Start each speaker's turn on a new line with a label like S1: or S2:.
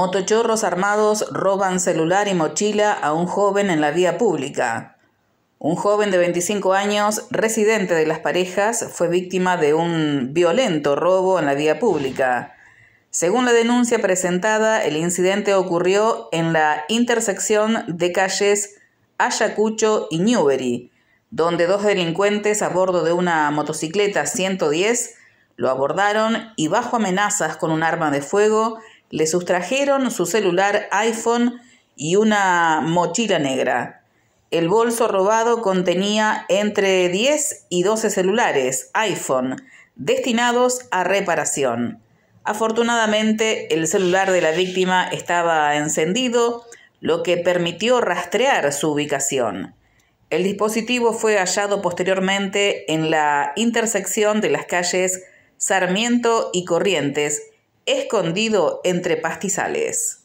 S1: Motochorros armados roban celular y mochila a un joven en la vía pública. Un joven de 25 años, residente de Las Parejas, fue víctima de un violento robo en la vía pública. Según la denuncia presentada, el incidente ocurrió en la intersección de calles Ayacucho y Newbery, donde dos delincuentes a bordo de una motocicleta 110 lo abordaron y bajo amenazas con un arma de fuego le sustrajeron su celular, iPhone y una mochila negra. El bolso robado contenía entre 10 y 12 celulares iPhone destinados a reparación. Afortunadamente, el celular de la víctima estaba encendido, lo que permitió rastrear su ubicación. El dispositivo fue hallado posteriormente en la intersección de las calles Sarmiento y Corrientes, escondido entre pastizales.